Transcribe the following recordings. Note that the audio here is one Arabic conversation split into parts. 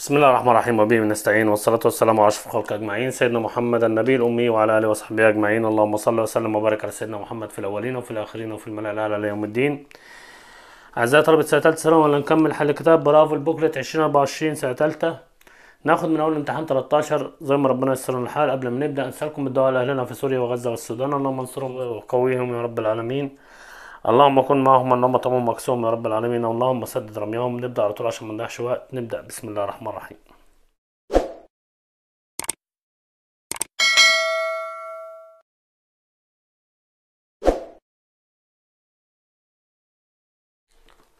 بسم الله الرحمن الرحيم وبه نستعين والصلاة والسلام على أشرف الخلق أجمعين سيدنا محمد النبي الأمي وعلى آله وصحبه أجمعين اللهم صل وسلم وبارك على سيدنا محمد في الأولين وفي الآخرين وفي الملأ الأعلى ليوم الدين أعزائي طلبة سنة ثالثة ثانوي ولا نكمل حل كتاب برافو البوكلت 2024 سنة ثالثة ناخد من أول امتحان 13 زي ما ربنا يسر الحال قبل ما نبدأ نسألكم الدعاء لأهلنا في سوريا وغزة والسودان اللهم انصرهم وقويهم يا رب العالمين اللهم كن معهم اللهم طمهم مكسوم يا رب العالمين اللهم سدد رميهم نبدا على طول عشان ما نضيعش وقت نبدا بسم الله الرحمن الرحيم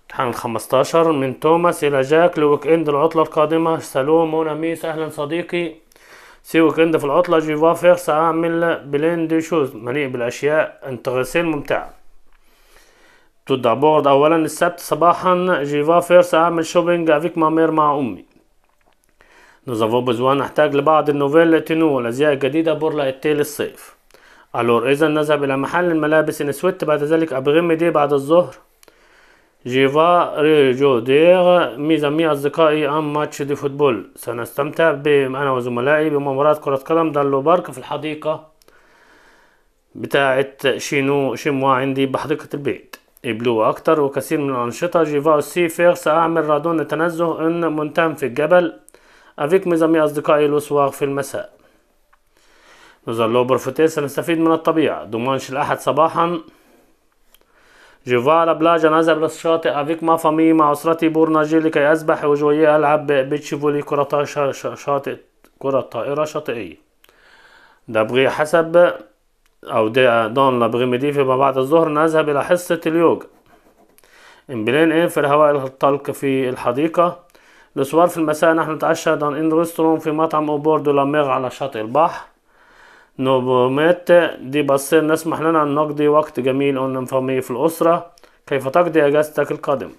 امتحان 15 من توماس إلى جاك لويك إند العطلة القادمة سلوم ميس أهلا صديقي سي ويك إند في العطلة جي فيرس أعمل بليند شوز مليء بالأشياء انتغسين ممتعة تودع بورد اولا السبت صباحا جيفا فيرس اعمل شوبينج افيك مامير مع امي نظافو بزوان نحتاج لبعض النوفيل لتنو الازياء الجديدة بورلا التالي الصيف الور اذا نذهب الى محل الملابس سويت بعد ذلك ابغم دي بعد الظهر جيفا ريجودير مي اصدقائي ام ماتش دي فوتبول سنستمتع انا وزملائي بمباراة كرة قدم دالو بارك في الحديقة بتاعة شينو شموا عندي بحديقة البيت إبلو أكتر وكثير من الأنشطة جيفاو سي فيغ سأعمل رادون تنزه إن منتم في الجبل أفيك ميزامي أصدقائي لوسواغ في المساء نزل لو برفتيس سنستفيد من الطبيعة دومانش الأحد صباحا جيفا لبلاجة نذهب للشاطئ أفيك ما فامي مع أسرتي بورناجي لكي أسبح وجوية ألعب بيتش فولي كرة شاطئ كرة طائرة شاطئية دابغي حسب أو دون لابغيميدي فيما بعد الظهر نذهب إلى حصة اليوجا امبلين إيه في الهواء الطلق في الحديقة الأسوار في المساء نحن نتعشى دون إن ريستورون في مطعم أوبور دو لاميغ على شاطئ البحر نوبومات دي بصير نسمح لنا أن نقضي وقت جميل ونفهمي في الأسرة كيف تقضي أجازتك القادمة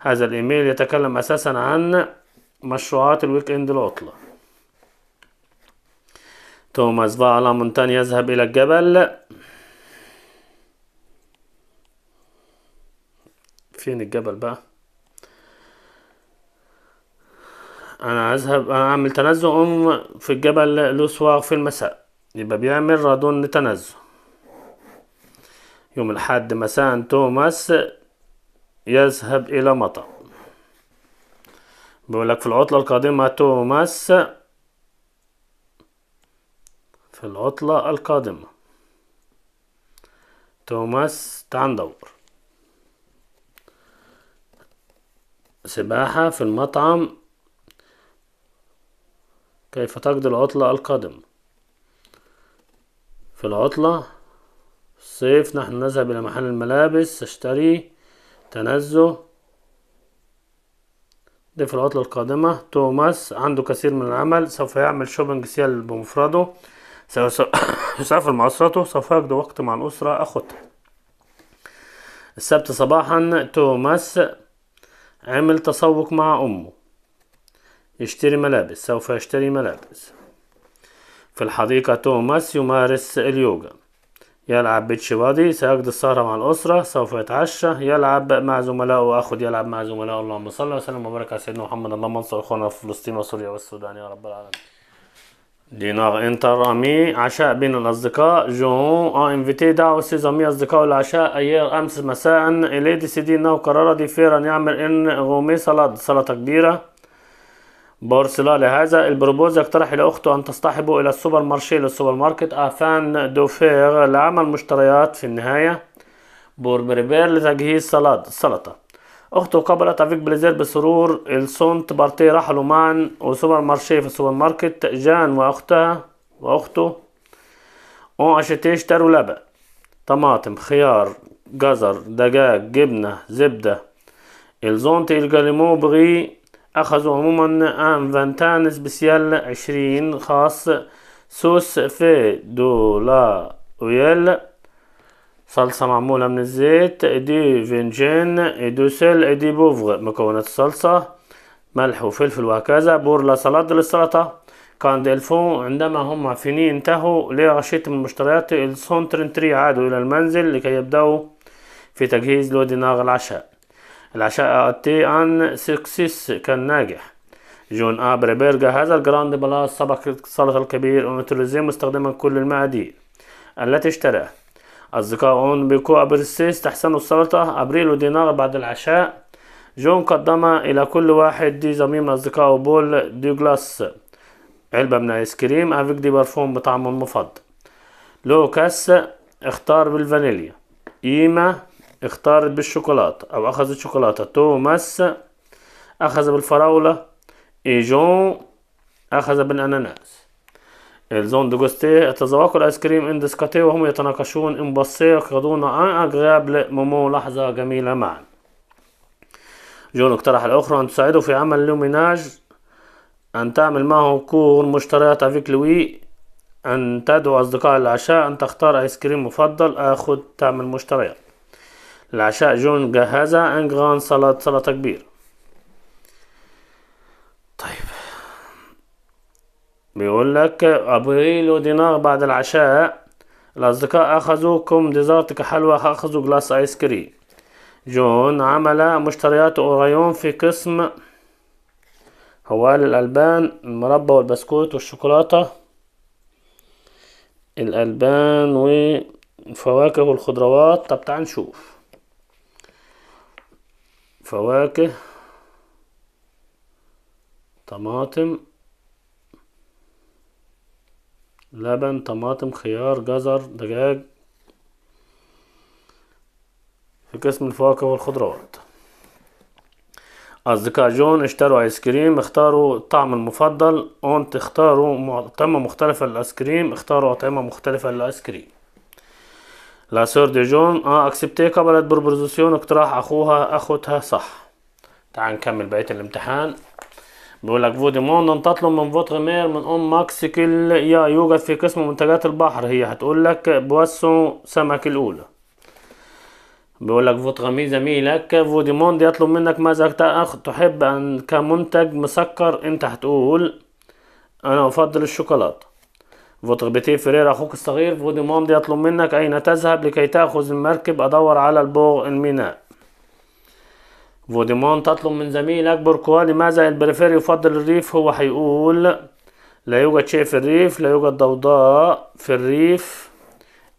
هذا الإيميل يتكلم أساسا عن مشروعات الويك إند العطلة توماس فالا مونتان يذهب إلى الجبل فين الجبل بقى أنا أذهب أنا أعمل تنزه أم في الجبل لوسواغ في المساء يبقى بيعمل رادون تنزه يوم الأحد مساء توماس يذهب إلى مطعم بيقول لك في العطلة القادمة توماس في العطلة القادمة توماس تعندور سباحة في المطعم كيف تقضي العطلة القادمة في العطلة الصيف نحن نذهب إلى محل الملابس نشتري تنزه دي في العطلة القادمة توماس عنده كثير من العمل سوف يعمل شوبينج سيل بمفرده سأسافر مع أسرته سوف أقضي وقت مع الأسرة أخت السبت صباحا توماس عمل تسوق مع أمه يشتري ملابس سوف يشتري ملابس في الحديقة توماس يمارس اليوغا يلعب بيتش بادي سيقضي السهرة مع الأسرة سوف يتعشى يلعب مع زملائه وأخذ يلعب مع زملائه اللهم صل وسلم وبارك على سيدنا محمد اللهم انصر أخونا في فلسطين وسوريا والسودان يا رب العالمين دينار انتر امي عشاء بين الاصدقاء جون اه انفيتي دعوا سيزامي اصدقائه العشاء ايار امس مساء دي ديسيدي انه قرر ديفير ان يعمل ان غومي سلطه سلطه كبيره بورسلا لهذا البروبوز يقترح لأخته أن تصطحبه إلى السوبر مارشي للسوبر ماركت آفان دوفير لعمل مشتريات في النهاية بريبير لتجهيز سلطة أخته قبلت أفيك بليزير بسرور السونت بارتي رحلوا معا وسوبر مارشي في السوبر ماركت جان وأختها وأخته أون أشتي اشتروا لبن طماطم خيار جزر دجاج جبنة زبدة الزونت الجاليمو بغي أخذوا عموما أن فانتان سبيسيال عشرين خاص سوس في دولا ويل صلصة معمولة من الزيت دي فينجين دو سيل دي بوفغ مكونات الصلصة ملح وفلفل وهكذا لا سلطة للسلطة كان ديلفون عندما هم فيني انتهوا لغشيت من المشتريات السونترنتري عادوا إلى المنزل لكي يبدأوا في تجهيز لوديناغ العشاء العشاء أتي ان سكسيس كان ناجح جون آبري بيرجا هذا الجراند بلاس سبق السلطة الكبير ونترزيه مستخدما كل المعادي التي اشتراها أصدقاؤهم بيكو أبرسيس تحسنوا السلطة أبريلو دينار بعد العشاء جون قدم إلى كل واحد دي زميم أصدقائه بول دوغلاس علبة من آيس كريم أفيك دي برفوم بطعمه المفضل لوكاس اختار بالفانيليا إيما اختارت بالشوكولاتة أو أخذت شوكولاتة توماس أخذ بالفراولة إيجون أخذ بالأناناس الزون دوغوستي اتذوق الآيس كريم ان سكاتي وهم يتناقشون إن بصي يخوضون عن أغراب لمومو لحظة جميلة معا جون اقترح الأخرى أن تساعده في عمل لوميناج أن تعمل معه كور مشتريات أفيك لوي أن تدعو أصدقاء العشاء أن تختار آيس كريم مفضل آخذ آه، تعمل مشتريات العشاء جون جهزها ان سلطة سلطة كبيرة بيقول لك أبريلو دينار بعد العشاء الأصدقاء أخذوا كم ديزرت كحلوى أخذوا جلاس آيس كريم جون عمل مشتريات أوريون في قسم هوال الألبان المربى والبسكوت والشوكولاتة الألبان والفواكه والخضروات طب تعال نشوف فواكه طماطم لبن طماطم خيار جزر دجاج في قسم الفواكه والخضروات أصدقاء جون اشتروا آيس كريم اختاروا الطعم المفضل أنت اختاروا أطعمة مختلفة للآيس كريم اختاروا أطعمة مختلفة للآيس كريم لا سور دي جون اه اكسبتي قبلت بروبوزيسيون اقتراح اخوها اخوتها صح تعال نكمل بقية الامتحان بيقول لك فودي موندن تطلب من فوتر مير من ام ماكس كل يا يوجد في قسم منتجات البحر هي هتقول لك بوسو سمك الاولى بيقول لك مي زميلك فوديموند يطلب منك ماذا تأخذ تحب أن كمنتج مسكر أنت هتقول أنا أفضل الشوكولاتة فوتر بيتي فرير أخوك الصغير فوديموند يطلب منك أين تذهب لكي تأخذ المركب أدور على البوغ الميناء فوديمون تطلب من زميلك بركوا لماذا البريفير يفضل الريف هو هيقول لا يوجد شيء في الريف لا يوجد ضوضاء في الريف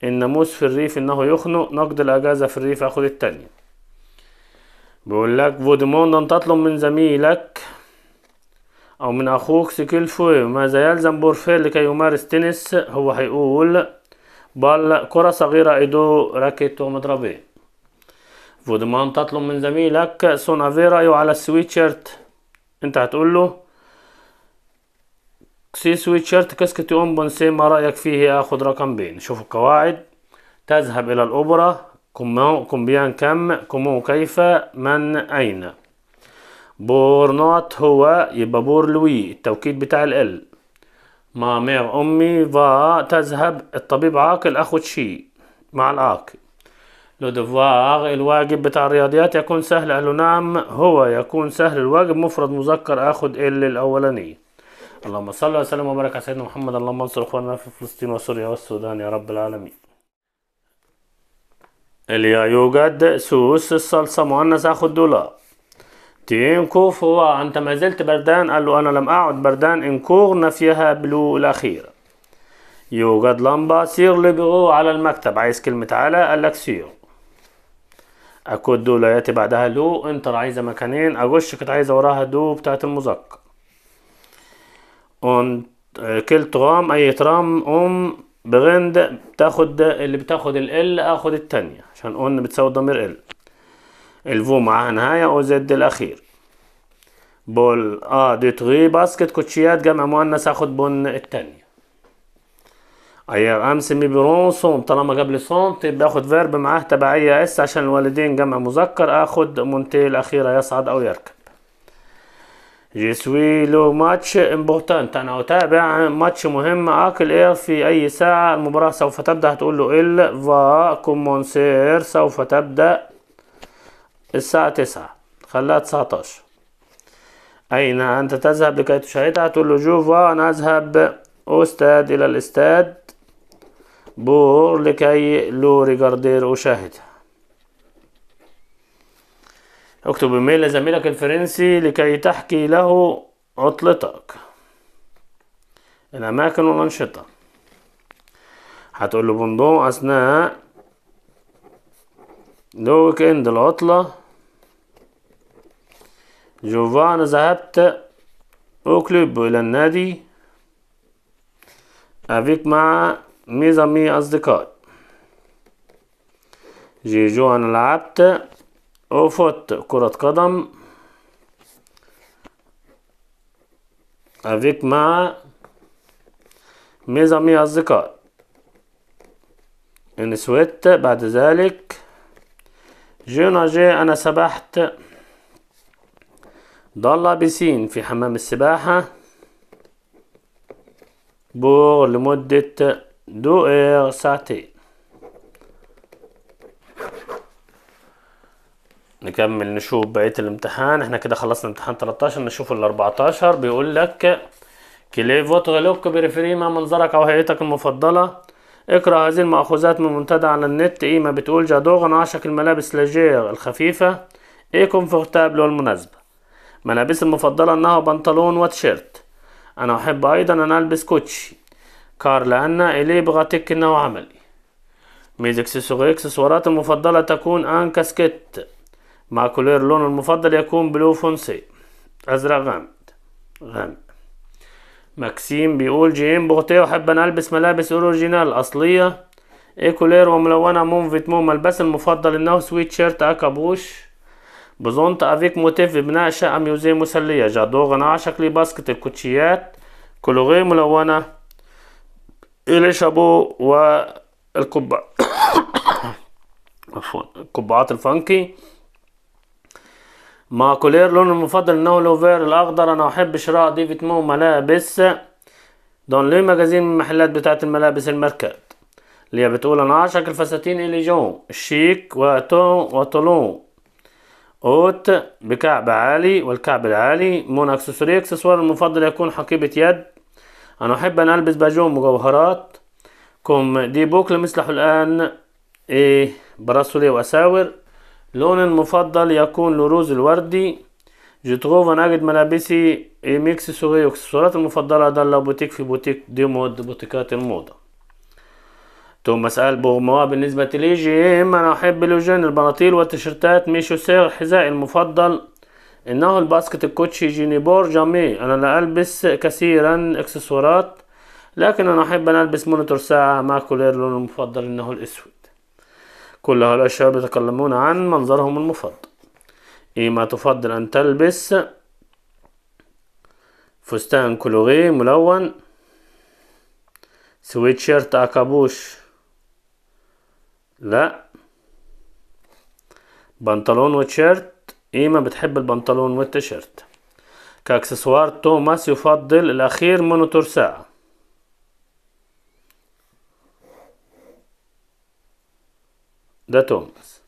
الناموس في الريف انه يخنق نقد الاجازة في الريف اخد التانية بيقول لك فوديمون ان تطلب من زميلك او من اخوك سكيل فوي ماذا يلزم بورفير لكي يمارس تنس هو هيقول بل كرة صغيرة ايدو راكت ومضربين فودمان تطلب من زميلك سونا ايه رأيه على السويتشيرت انت هتقول له سي سويتشيرت كسكتي اون بونسي ما رأيك فيه اخد رقم بين شوف القواعد تذهب الى الاوبرا كم كومبيان كم كم كيف من اين بور نوت هو يبقى بور لوي التوكيد بتاع ال ما مير امي فا تذهب الطبيب عاقل اخد شي مع العاقل لو دفوار الواجب بتاع الرياضيات يكون سهل قال له نعم هو يكون سهل الواجب مفرد مذكر اخد ال الاولانيه اللهم صل وسلم وبارك على سيدنا محمد اللهم انصر اخواننا في فلسطين وسوريا والسودان يا رب العالمين اليا يوجد سوس الصلصة مؤنث اخد دولار تينكوف هو انت ما زلت بردان قال له انا لم اعد بردان انكورنا فيها بلو الاخيره يوجد لمبه سير لبيرو على المكتب عايز كلمه على قال لك سير اكود ياتي بعدها لو انتر عايزه مكانين اجش كنت عايزه وراها دو بتاعت المذكر اون كل ترام اي ترام ام بغند بتاخد اللي بتاخد ال ال اخد التانية عشان اون بتساوي ضمير ال الفو معاها نهاية او زد الاخير بول اه دي تغي باسكت كوتشيات جمع مؤنث اخد بن التانية ايام أيوة، امسمي سون طالما جاب لي سونت اخد فيرب معاه تبعيه اس عشان الوالدين جمع مذكر اخد مونتي الاخيره يصعد او يركب جي سوي لو ماتش امبورتانت انا اتابع ماتش مهم اكل اير في اي ساعه المباراه سوف تبدا هتقول له ال فا كومونسير سوف تبدا الساعه 9 خلاها 19 اين انت تذهب لكي تشاهدها تقول له جوفا انا اذهب استاد الى الاستاد بور لكي لو ريجاردير أشاهدها اكتب ايميل لزميلك الفرنسي لكي تحكي له عطلتك الأماكن والأنشطة هتقول له بوندون أثناء لو ويك إند العطلة جوفان ذهبت كلوب إلى النادي أفيك مع ميزامي أصدقائي جيجو أنا لعبت وفوت كرة قدم أفيك مع ميزامي أصدقائي إن سويت بعد ذلك جي ناجي أنا سبحت ضل بسين في حمام السباحة بور لمدة دو اير ساعتين نكمل نشوف بقية الامتحان احنا كده خلصنا امتحان 13 نشوف ال 14 بيقول لك كليف وتغلوك بريفري ما منظرك او هيئتك المفضلة اقرأ هذه المأخوذات من منتدى على النت ايما بتقول انا اعشق الملابس لجير الخفيفة ايه كونفورتابل والمناسبة ملابسي المفضلة انها بنطلون وتشيرت انا احب ايضا ان البس كوتشي كار لأن إلي بغتك إنه عملي ميزكسسوغ إكسسوارات المفضلة تكون أن كاسكيت مع كولير لون المفضل يكون بلو فونسي أزرق غامد غامق ماكسيم بيقول جيم بوغتيه وحب أن ألبس ملابس أوريجينال أصلية إيه كلير وملونة مون فيتمو ملبس المفضل إنه سويت شيرت أكابوش بزونت أفيك موتيف بناء شقة ميوزي مسلية جادوغ أنا عشق لي باسكت الكوتشيات كولوغي ملونة إلى شابو والقبعة عفوا قبعات الفانكي مع كولير لون المفضل انه لوفير الاخضر انا احب شراء ديفيد مو ملابس دون لي مجازين من محلات بتاعة الملابس الماركات اللي بتقول انا اعشق الفساتين جو الشيك وتون وطولون اوت بكعب عالي والكعب العالي مون اكسسوار المفضل يكون حقيبة يد أنا أحب أن ألبس باجون مجوهرات كم دي بوكل مسلح الآن إيه براسولي وأساور لون المفضل يكون لروز الوردي جو تروف أن أجد ملابسي إيه ميكس سوري وإكسسوارات المفضلة دالا بوتيك في بوتيك دي مود بوتيكات الموضة توماس ألبو بالنسبة لي جيم أنا أحب لوجين البناطيل والتيشيرتات ميشو سير حذائي المفضل إنه الباسكت الكوتشي جينيبور جامي أنا لا ألبس كثيرا إكسسوارات لكن أنا أحب أن ألبس مونيتور ساعة مع كولير لونه المفضل إنه الأسود كل هؤلاء يتكلمون عن منظرهم المفضل إيه ما تفضل أن تلبس فستان كولوري ملون سويتشيرت أكابوش لا بنطلون وتشيرت إيما بتحب البنطلون والتيشيرت كأكسسوار توماس يفضل الأخير مونيتور ساعة ده توماس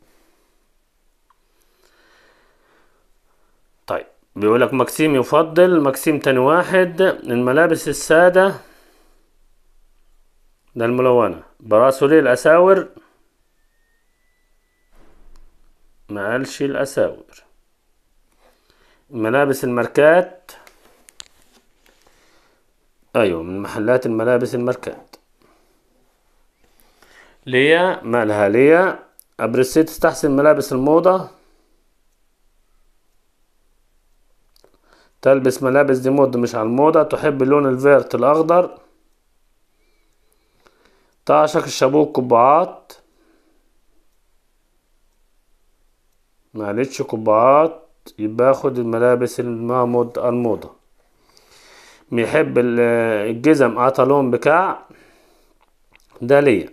طيب بيقولك ماكسيم يفضل ماكسيم تاني واحد الملابس السادة ده الملونة براسولي الأساور معلش الأساور ملابس الماركات أيوة من محلات الملابس الماركات ليا مالها ليا أبريسيت تستحسن ملابس الموضة تلبس ملابس دي مود مش على الموضة تحب لون الفيرت الأخضر تعشق الشابوك قبعات معلتش قبعات يبقى اخد الملابس المامض الموضة بيحب الجزم عطلون بكاع ده ليا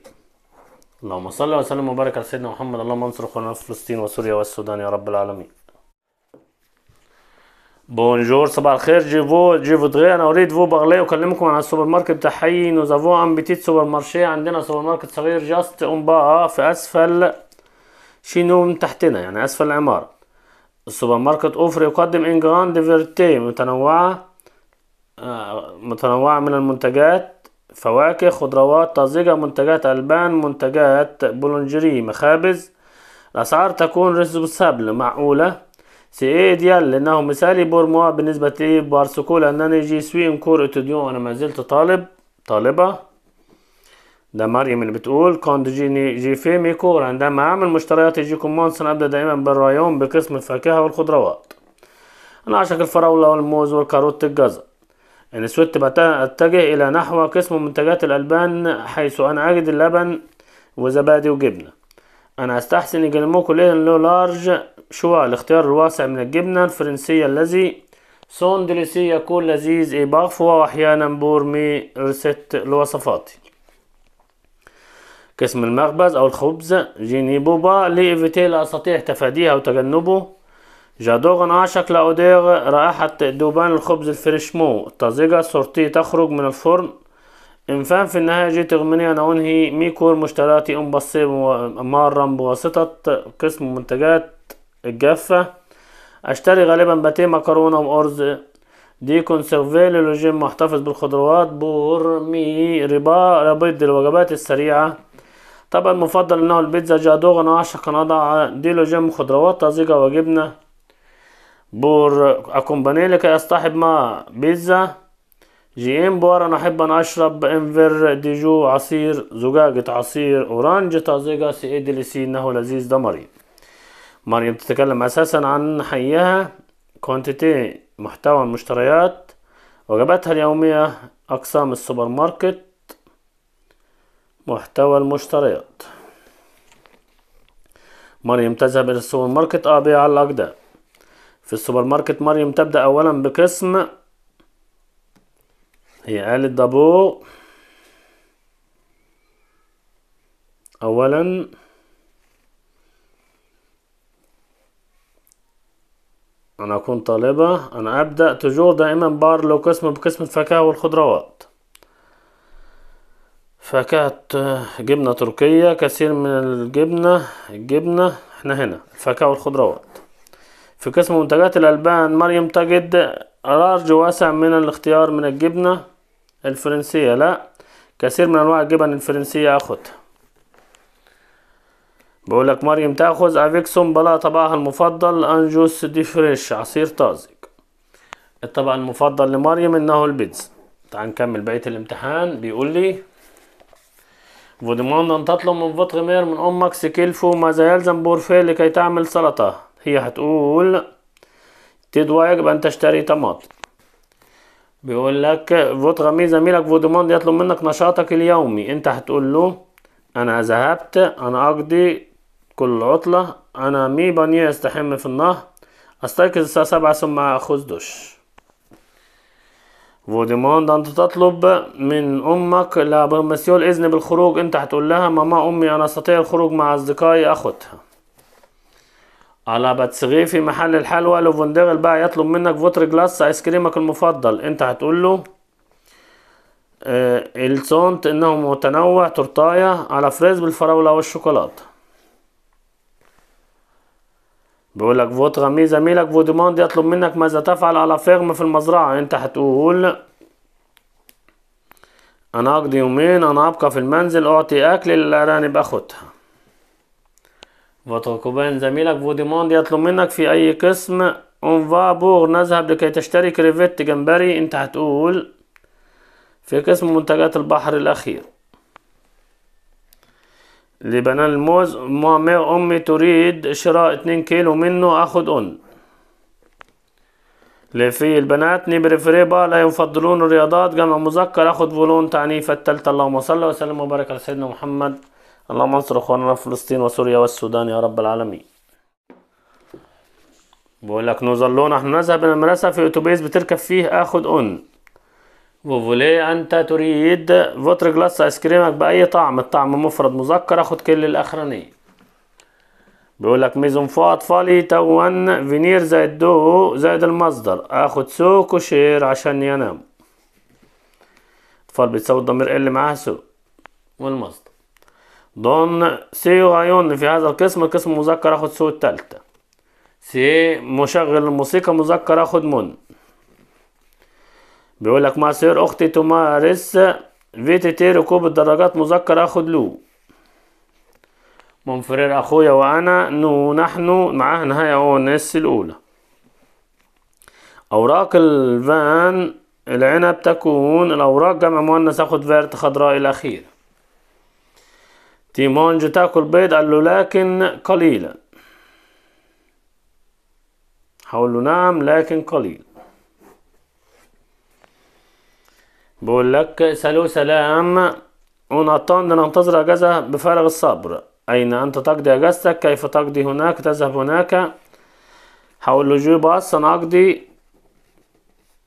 اللهم صل وسلم وبارك على سيدنا محمد اللهم انصر اخواننا في فلسطين وسوريا والسودان يا رب العالمين بونجور صباح الخير جيفو جيفو دغي انا اريد فو بغلي اكلمكم عن السوبر ماركت حي نوزافو ام بتيت سوبر مارشي عندنا سوبر ماركت صغير جاست اون في اسفل شنو من تحتنا يعني اسفل العماره السوبر ماركت أوفر يقدم إنجران ديفيرتي متنوعة آه، متنوعة من المنتجات فواكه خضروات طازجة منتجات ألبان منتجات بولونجري مخابز الأسعار تكون ريسبسابل معقولة سي اي ديال لأنه مثالي بور بالنسبة لي بارسكول أنني جي سوي كور اتوديون أنا ما زلت طالب طالبة ده مريم اللي بتقول كوند جيفيمي ميكور عندما أعمل مشتريات يجيكم مونسن أبدأ دائما بالرايون بقسم الفاكهة والخضروات أنا أعشق الفراولة والموز والكاروت الجزر سويت أتجه إلى نحو قسم منتجات الألبان حيث أنا أجد اللبن وزبادي وجبنة أنا أستحسن يجلموه كليا لو لارج شوى الاختيار الواسع من الجبنة الفرنسية الذي سون دليسي يكون لذيذ إباغ وأحيانا بورمي ريسيت لوصفاتي قسم المخبز أو الخبز بوبا جينيبوبا لا أستطيع تفاديها وتجنبه جادوغن لا لأوديغ رائحة دوبان الخبز الفريشمو الطازجة صورتي تخرج من الفرن إنفان في النهاية جيت أغمني أنا أنهي ميكور مشتراتي أم بصي مارا بواسطة قسم منتجات الجافة أشتري غالبا باتيه مكرونة وأرز دي كونسيرفي للجيم محتفظ بالخضروات بورمي ربا ربيض الوجبات السريعة طبعا مفضل انه البيتزا جادوغ انا اعشق ان اضع ديلو جم خضروات طازجة وجبنة بور اكمباني لكي اصطحب مع بيتزا جي ام بور انا احب ان اشرب انفر ديجو عصير زجاجة عصير اورانج طازجة سي اي دي سي انه لذيذ دمري مريم تتكلم اساسا عن حيها كونتيتي محتوى المشتريات وجباتها اليومية اقسام السوبر ماركت محتوى المشتريات مريم تذهب إلى السوبر ماركت اه بيع على الأقدام في السوبر ماركت مريم تبدأ أولا بقسم هي آلة دابو أولا أنا أكون طالبة أنا أبدأ تجور دائما بار لو قسم بقسم الفاكهة والخضروات فكانت جبنة تركية كثير من الجبنة الجبنة احنا هنا الفاكهة والخضروات في قسم منتجات الألبان مريم تجد رارج واسع من الاختيار من الجبنة الفرنسية لا كثير من أنواع الجبن الفرنسية أخدها بقول لك مريم تأخذ أفيكسون بلا طبعها المفضل أنجوس دي فريش عصير طازج الطبع المفضل لمريم إنه البيتزا تعال نكمل بقية الامتحان بيقول لي ودمانا أن تطلب من فوتغمير من أمك سكلفو ماذا يلزم بورفيه لكي تعمل سلطة هي هتقول تيد واجب أن تشتري طماط بيقول لك مي زميلك فودموند يطلب منك نشاطك اليومي أنت هتقول له أنا ذهبت أنا أقضي كل عطلة أنا مي بانيه أستحم في النهر أستيقظ الساعة سبعة ثم أخذ دش فوديموند أنت تطلب من أمك لمسيو الإذن بالخروج أنت هتقول لها ماما أمي أنا أستطيع الخروج مع أصدقائي أخوتها على باتسغي في محل الحلوى لوفندغل بقى يطلب منك فوتر جلاس آيس كريمك المفضل أنت هتقول له آه، السونت إنه متنوع تورتاية على فريز بالفراولة والشوكولاتة بيقول لك فوت مي زميلك فودوموند يطلب منك ماذا تفعل على فيرم في المزرعة انت هتقول انا اقضي يومين انا ابقى في المنزل اعطي اكل للارانب اخدها فوتركوبان زميلك فوديموند يطلب منك في اي قسم اون فابور نذهب لكي تشتري كريفيت جمبري انت هتقول في قسم منتجات البحر الاخير لبنان الموز امي تريد شراء 2 كيلو منه اخد ان لفي البنات نبري فريبا لا يفضلون الرياضات جمع مذكر اخد فولون تعنيف التالتة اللهم صل وسلم وبارك على سيدنا محمد اللهم انصر اخواننا في فلسطين وسوريا والسودان يا رب العالمين بقول لك نظلون احنا نذهب المدرسة في اتوبيس بتركب فيه اخد ان وفولي أنت تريد فوتر جلاس آيس كريمك بأي طعم الطعم مفرد مذكر أخد كل الأخرانية بيقول لك ميزون فو أطفالي تون فينير زائد دو زائد المصدر آخد سو كوشير عشان ينام أطفال بتساوي الضمير اللي معاه سو والمصدر دون سي غايون في هذا القسم القسم مذكر آخد سو التالتة سي مشغل الموسيقى مذكر آخد من بيقول لك مع سير أختي تمارس في تي تي ركوب الدراجات مذكر أخد لو منفرير أخويا وأنا نو نحن معاه نهاية هو الناس الأولى أوراق الفان العنب تكون الأوراق جمع مؤنث أخد فيرت خضراء الأخير تيمونج تاكل بيض قال له لكن قليلا هقول له نعم لكن قليلا بقول لك سلو سلام ونطان ننتظر أجازة بفارغ الصبر أين أنت تقضي أجازتك كيف تقضي هناك تذهب هناك هقول له جو باص أنا أقضي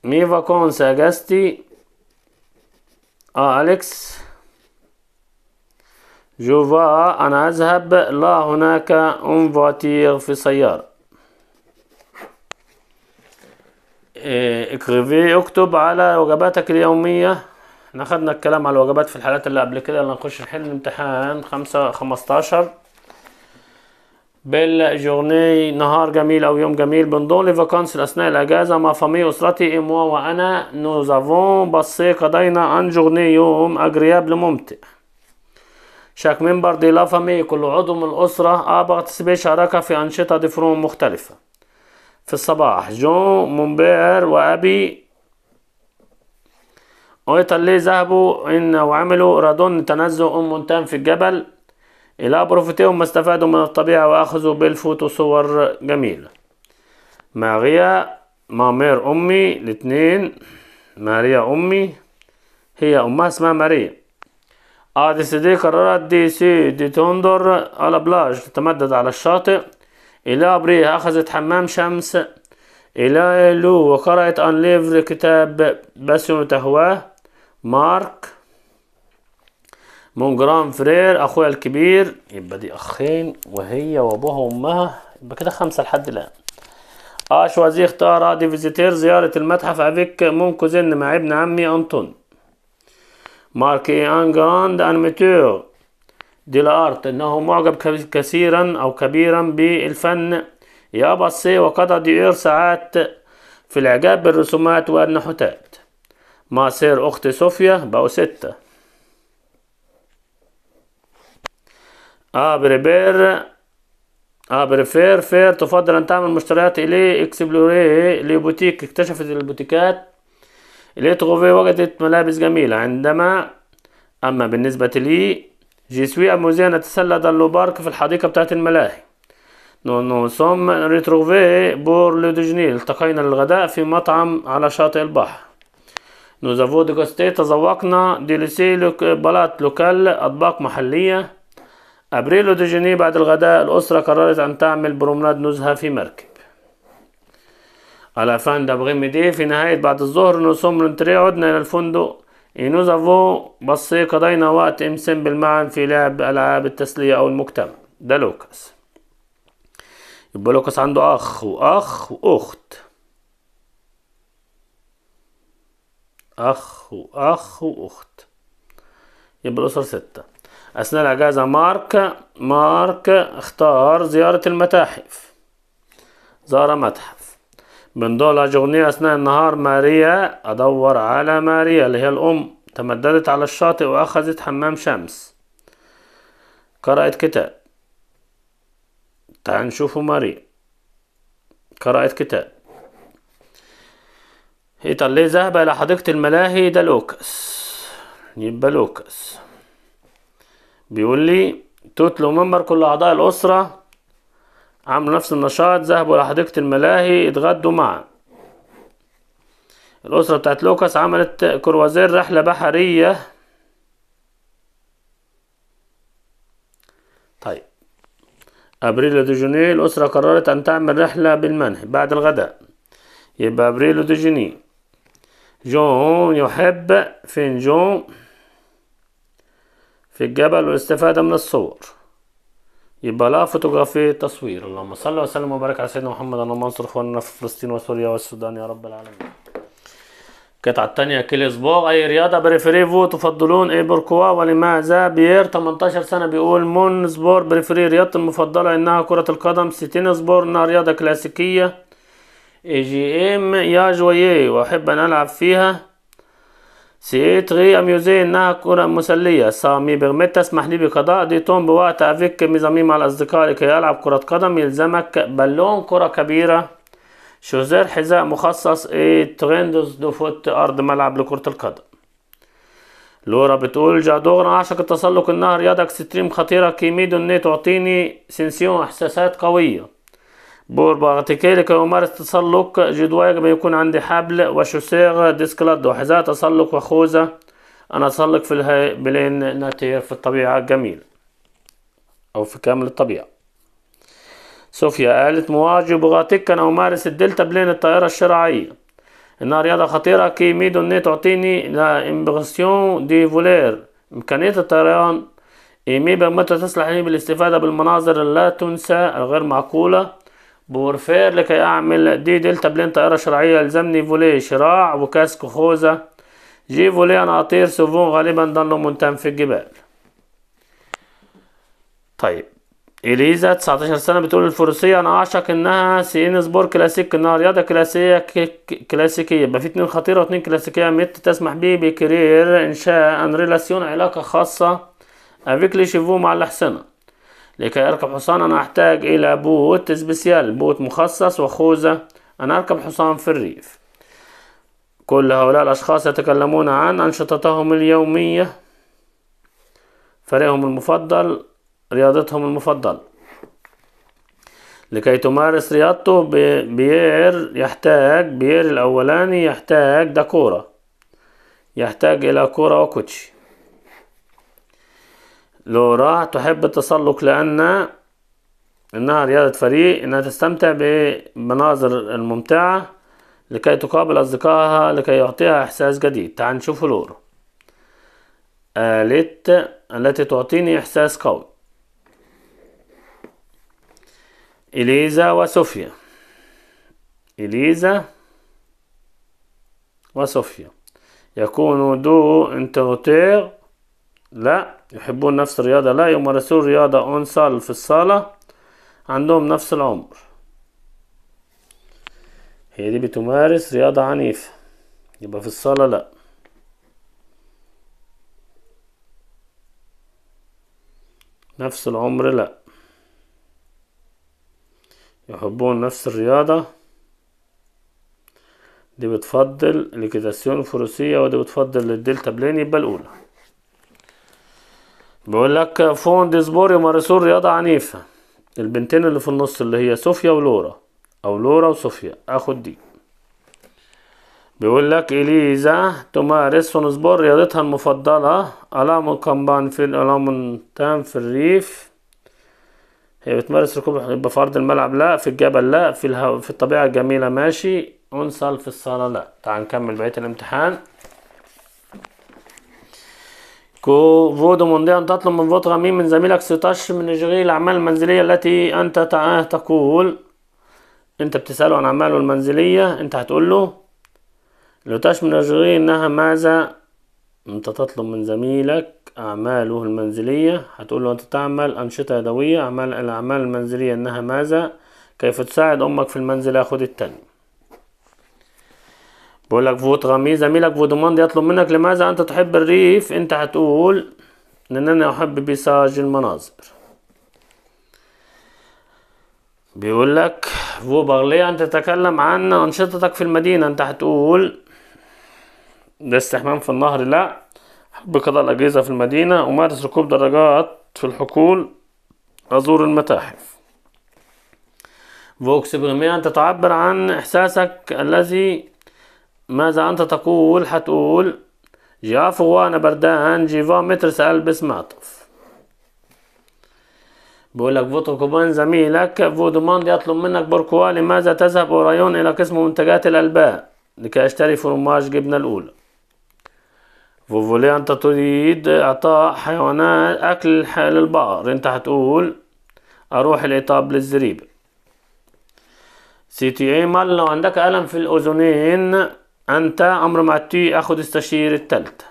مي فاكونس أجازتي آه أليكس جو فا أنا أذهب لا هناك ان فواتير في سيارة اكتبي اكتب على وجباتك اليومية احنا خدنا الكلام على الوجبات في الحالات اللي قبل كده اللي هنخش نحل الامتحان خمسة خمستاشر بيل جورني نهار جميل او يوم جميل بندون لي فاكونس اثناء الاجازة ما فامي اسرتي موا وانا نو زافون باسي قضينا ان جورني يوم اجريابل ممتع شاك ممبر دي لا فامي كل عضو من الاسرة ابغت تسبي شاركه في انشطة دي فروم مختلفة في الصباح جون مومبير وأبي أويتالي ذهبوا إن وعملوا رادون تنزه أم مونتان في الجبل إلى بروفتهم ما استفادوا من الطبيعة وأخذوا بالفوتو صور جميلة ماريا مامير أمي الاتنين ماريا أمي هي أمها اسمها ماريا آدي سي دي قررت دي سي دي تندر على بلاج تتمدد على الشاطئ إلى بري أخذت حمام شمس إلى لو وقرأت أن ليفر كتاب بس تهواه مارك مونجرام فرير أخويا الكبير يبقى دي أخين وهي وأبوها وأمها يبقى كده خمسة لحد الآن أشوازي اختار دي فيزيتير زيارة المتحف أفيك مونكوزن مع ابن عمي أنطون ماركي أن جراند أن ميتور ارت انه معجب كثيرا او كبيرا بالفن يا السي وقضى ديور ساعات في الاعجاب بالرسومات والنحوتات مع سير اخت صوفيا بقوا ستة ابريبير ابريفير فير تفضل ان تعمل مشتريات اليه اكسبلوري لبوتيك اكتشفت البوتيكات اللي تغوفي وجدت ملابس جميلة عندما اما بالنسبة لي جيسوي suis تسلى à نتسلى في الحديقة بتاعت الملاهي. نو نو sommes ريتروفي بور لو دجني التقينا للغداء في مطعم على شاطئ البحر. زافو avons dégusté تذوقنا ديليسي بلات لوكال أطباق محلية. أبريل دجني بعد الغداء الأسرة قررت أن تعمل برومناد نزهة في مركب. على فان دابغي ميدي في نهاية بعد الظهر نصوم لنتري عدنا إلى الفندق nous avons بصي قضينا وقت امسن معا في لعب ألعاب التسلية أو المجتمع ده لوكاس يبقى لوكاس عنده أخ وأخ وأخت أخ وأخ وأخت يبقى الاسر ستة أثناء الأجازة مارك مارك اختار زيارة المتاحف زار متحف من ضوء أثناء النهار ماريا أدور على ماريا اللي هي الأم تمددت على الشاطئ وأخذت حمام شمس قرأت كتاب تعال نشوفوا ماريا قرأت كتاب إيطالي ذهب إلى حديقة الملاهي ده لوكاس يبقى لوكاس بيقول لي تتلو منبر كل أعضاء الأسرة عملوا نفس النشاط ذهبوا إلى حديقة الملاهي اتغدوا معا الأسرة بتاعت لوكاس عملت كروازير رحلة بحرية طيب أبريلو دي جوني الأسرة قررت أن تعمل رحلة بالمنهي بعد الغداء يبقى أبريلو دي جوني جون يحب فين جون في الجبل والاستفادة من الصور يبقى لا فوتوغرافي تصوير اللهم صل وسلم وبارك على سيدنا محمد اللهم انصر اخواننا في فلسطين وسوريا والسودان يا رب العالمين القطعة الثانية كيلي صباغ أي رياضة بريفريفو تفضلون اي بركوا ولماذا بيير 18 سنة بيقول مون سبور بريفري رياضتي المفضلة إنها كرة القدم ستين سبور إنها رياضة كلاسيكية إي جي إم يا جويي وأحب أن ألعب فيها سيتري اميوزي انها كرة مسلية. سامي بغمت تسمح لي بقضاء دي توم بوقت افيك mes مع الاصدقاء لكي يلعب كرة قدم يلزمك بالون كرة كبيرة. شوزير حذاء مخصص اي تريندوز دو فوت ارض ملعب لكرة القدم. لورا بتقول جادوغرا اعشق التسلق النهر رياضة اكستريم خطيرة كيميدو ان تعطيني سنسيون احساسات قوية بور تكي لكي أمارس تسلق جدواج بيكون يكون عندي حبل وشوسيغ ديسكلاد وحذاء تسلق وخوذة أنا أتسلق في بلين ناتير في الطبيعة الجميلة أو في كامل الطبيعة صوفيا قالت مواجه بغاتك أنا أمارس الدلتا بلين الطائرة الشراعية إنها رياضة خطيرة كي ميدو إن تعطيني لا إمبغسيون دي فولير إمكانية الطيران إيمي بمتى تصلح لي بالاستفادة بالمناظر اللا تنسى الغير معقولة بورفير لكي أعمل دي دلتا بلين طائرة شرعية يلزمني فولي شراع وكاسك خوزة جي فولي أنا أطير سوفون غالبا ضلوا منتم في الجبال طيب إليزا 19 سنة بتقول الفروسية أنا أعشق إنها سي إن سبور كلاسيك إنها رياضة كلاسية كلاسيكية يبقى في اتنين خطيرة واتنين كلاسيكية ميت تسمح بي بكرير إنشاء أن ريلاسيون علاقة خاصة أفيك لي شيفو مع الأحسنة لكي أركب حصان أنا أحتاج إلى بوت سبيسيال بوت مخصص وخوذة أنا أركب حصان في الريف كل هؤلاء الأشخاص يتكلمون عن أنشطتهم اليومية فريقهم المفضل رياضتهم المفضلة لكي تمارس رياضته بيير يحتاج بيير الأولاني يحتاج دكورة يحتاج إلى كرة وكوتشي لورا تحب التسلق لأن إنها رياضة فريق إنها تستمتع بمناظر الممتعة لكي تقابل أصدقائها لكي يعطيها إحساس جديد تعال نشوف لورا آلت التي تعطيني إحساس قوي إليزا وصوفيا إليزا وصوفيا يكون دو انتروتير لا يحبون نفس الرياضة لا يمارسون رياضة سال في الصالة عندهم نفس العمر هي دي بتمارس رياضة عنيفة يبقى في الصالة لأ نفس العمر لأ يحبون نفس الرياضة دي بتفضل لكيتاسيون فروسية ودي بتفضل الدلتا بلين يبقى الأولى بيقول لك فون ديسبور ومارسول رياضة عنيفة البنتين اللي في النص اللي هي صوفيا ولورا او لورا وصوفيا اخد دي بيقول لك إليزا تمارس فنسبور رياضتها المفضلة ألام الكمبان في الألام تام في الريف هي بتمارس ركوب يبقى في أرض الملعب لا في الجبل لا في الهو... في الطبيعة الجميلة ماشي أنصل في الصالة لا تعال نكمل بقية الامتحان كو فودو موندي أن تطلب من فوت غميم من زميلك سيتاش من إجراء الأعمال المنزلية التي أنت تقول أنت بتسأله عن أعماله المنزلية أنت هتقول له لوتاش من إجراء إنها ماذا أنت تطلب من زميلك أعماله المنزلية هتقول له أنت تعمل أنشطة يدوية أعمال الأعمال المنزلية إنها ماذا كيف تساعد أمك في المنزل خد التاني بقول لك فوت غامي زميلك فودوماند يطلب منك لماذا أنت تحب الريف أنت هتقول إن أنا أحب بيساج المناظر بيقول لك فو بغلي انت تتكلم عن أنشطتك في المدينة أنت هتقول ده استحمام في النهر لا أحب قضاء الأجهزة في المدينة أمارس ركوب دراجات في الحقول أزور المتاحف فوكس بغمية أنت تعبر عن إحساسك الذي ماذا أنت تقول حتقول جاف وانا بردان جيفا متر سأل بسماتوف بقول لك فوتو كوبان زميلك ماندي يطلب منك بركوالي ماذا تذهب أوريون إلى قسم منتجات الألباء لكي أشتري فرماج جبنة الأولى فوفولي أنت تريد إعطاء حيوانات أكل للبقر أنت هتقول أروح الإطاب للزريبة سيتي إيه مال لو عندك ألم في الأذنين أنت أمر معتي أخذ استشير التالتة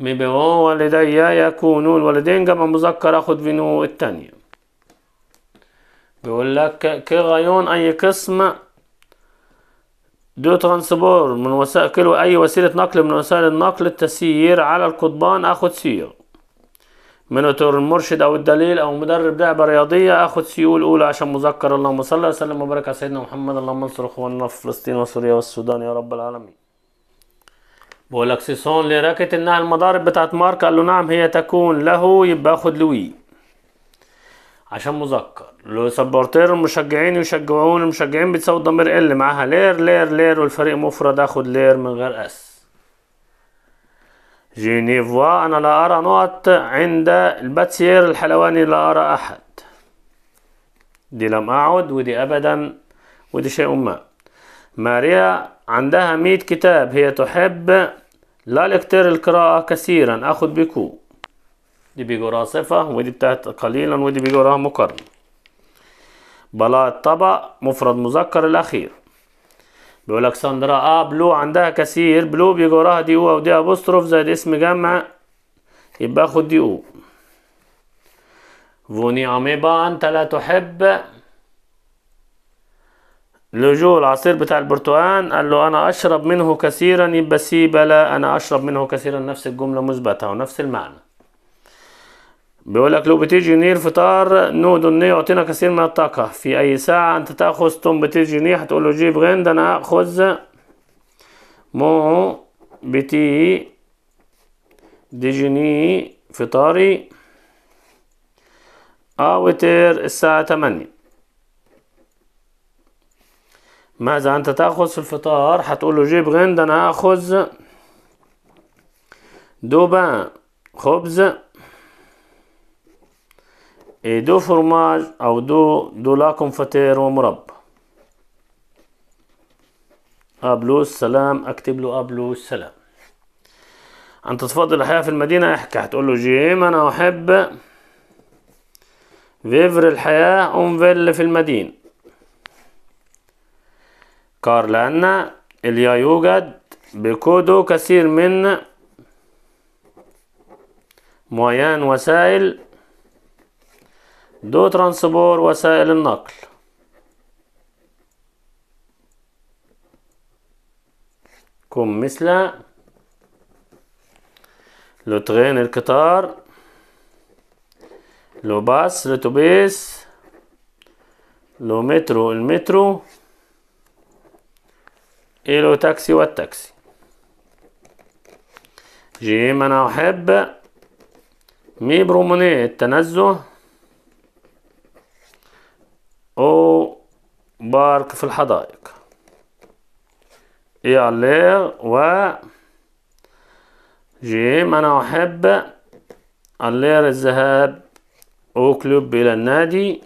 مبغو والدي يكون الوالدين جمع مذكر أخذ فينو التانية بيقول لك كغيون أي قسم دو ترانسبور من وسائل أي وسيلة نقل من وسائل النقل التسيير على القضبان أخذ سير من المرشد او الدليل او مدرب لعبه رياضيه اخد سيول اولى عشان مذكر اللهم صل وسلم وبارك على سيدنا محمد اللهم انصر اخواننا في فلسطين وسوريا والسودان يا رب العالمين بقول لك سيسون لراكت انها المضارب بتاعت مارك قال له نعم هي تكون له يبقى اخد لوي عشان مذكر لو سبورتير المشجعين يشجعون المشجعين بتساوي ضمير ال معاها لير لير لير والفريق مفرد اخد لير من غير اس جينيفوا أنا لا أرى نقط عند الباتسير الحلواني لا أرى أحد دي لم أعد ودي أبدا ودي شيء ما ماريا عندها مئة كتاب هي تحب لا لكتير القراءة كثيرا أخذ بكو دي بيجوراها صفة ودي بتاعت قليلا ودي بيجوراها مقرن بلاط طبق مفرد مذكر الأخير بيقول لك ساندرا اه بلو عندها كثير بلو بيجي وراها دي او او دي ابوستروف زائد اسم جمع يبقى خد دي او فوني اميبا انت لا تحب لجو العصير بتاع البرتقال قال له انا اشرب منه كثيرا يبقى سي بلا انا اشرب منه كثيرا نفس الجمله مثبته ونفس المعنى بيقول لك لو بتيجي نير فطار نود انه يعطينا كثير من الطاقة في اي ساعة انت تاخذ توم بتيجي نير هتقول له جيب غند انا اخذ مو بتي ديجيني فطاري اوتر آه، الساعة تمانية ماذا انت تاخذ في الفطار هتقول له جيب غند انا هاخذ دوبان خبز دو فرماج أو دو دو لا كونفتير ومربى أبلو السلام أكتب له أبلو السلام أنت تفضل الحياة في المدينة احكي هتقول له جيم أنا أحب فيفر الحياة فيل في المدينة كار لأن اليا يوجد بكودو كثير من مويان وسائل دو ترانسبور وسائل النقل كم مثل لو ترين القطار لو باس لتوبيس لو مترو المترو إلو تاكسي والتاكسي جيم أنا أحب مي بروموني التنزه أو بارك في الحدائق إيه الليغ و جيم أنا أحب اللير الذهاب أو كلوب إلى النادي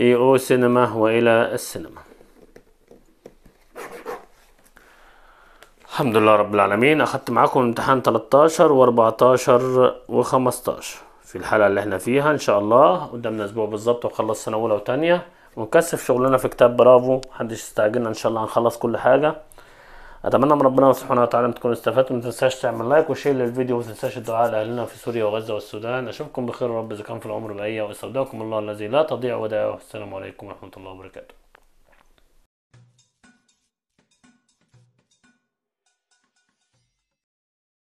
إي أو سينما وإلى السينما الحمد لله رب العالمين أخدت معاكم امتحان 13 و14 و15 في الحلقه اللي احنا فيها ان شاء الله قدامنا اسبوع بالظبط ونخلص سنه اولى وثانيه ونكثف شغلنا في كتاب برافو محدش يستعجلنا ان شاء الله هنخلص كل حاجه اتمنى من ربنا سبحانه وتعالى ان تكونوا استفدتوا ما تنساش تعمل لايك وشير للفيديو وما تنساش الدعاء لاهلنا في سوريا وغزه والسودان اشوفكم بخير يا رب اذا كان في العمر بايه واستودعكم الله الذي لا تضيع ودائعه السلام عليكم ورحمه الله وبركاته